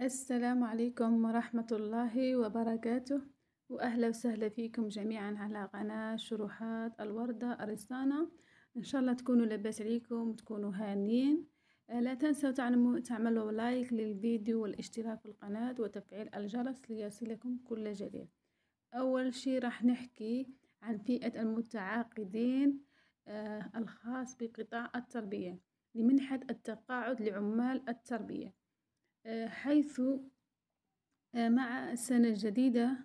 السلام عليكم ورحمة الله وبركاته وأهلا وسهلا فيكم جميعا على قناة شروحات الوردة الرسانة إن شاء الله تكونوا لاباس عليكم وتكونوا هانين آه، لا تنسوا تعملوا لايك للفيديو والاشتراك في القناة وتفعيل الجرس ليصلكم كل جديد أول شي راح نحكي عن فئة المتعاقدين آه، الخاص بقطاع التربية لمنحة التقاعد لعمال التربية حيث آه، مع السنة الجديدة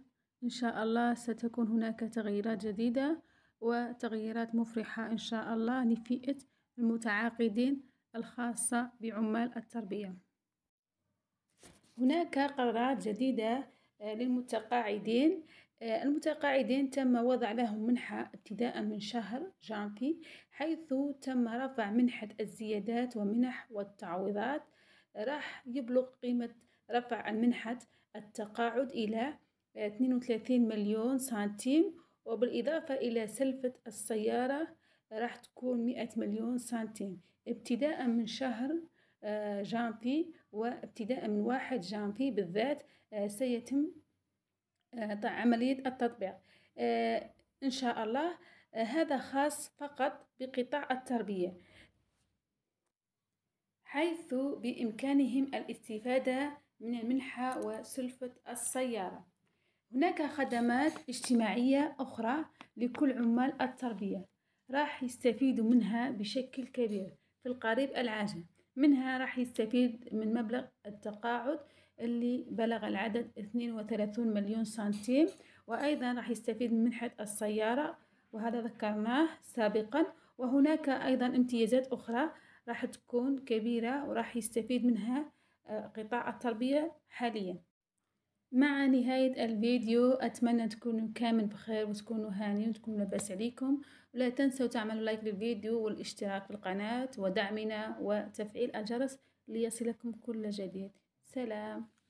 إن شاء الله ستكون هناك تغييرات جديدة وتغييرات مفرحة إن شاء الله لفئة المتعاقدين الخاصة بعمال التربية هناك قرارات جديدة آه، للمتقاعدين آه، المتقاعدين تم وضع لهم منحة ابتداء من شهر جانفي حيث تم رفع منحة الزيادات ومنح والتعويضات راح يبلغ قيمة رفع منحة التقاعد إلى 32 مليون سنتيم وبالإضافة إلى سلفة السيارة راح تكون 100 مليون سنتيم ابتداء من شهر آه، جانفي وابتداء من واحد جانفي بالذات آه، سيتم آه، عملية التطبيق إن شاء الله هذا خاص فقط بقطاع التربية حيث بإمكانهم الاستفادة من المنحة وسلفة السيارة هناك خدمات اجتماعية أخرى لكل عمال التربية راح يستفيدوا منها بشكل كبير في القريب العاجل منها راح يستفيد من مبلغ التقاعد اللي بلغ العدد 32 مليون سنتيم وأيضا راح يستفيد من منحة السيارة وهذا ذكرناه سابقا وهناك أيضا امتيازات أخرى راح تكون كبيرة وراح يستفيد منها آه، قطاع التربية حاليا مع نهاية الفيديو أتمنى تكونوا كامل بخير وتكونوا هانين وتكونوا لاباس عليكم ولا تنسوا تعملوا لايك للفيديو والاشتراك في القناة ودعمنا وتفعيل الجرس ليصلكم كل جديد سلام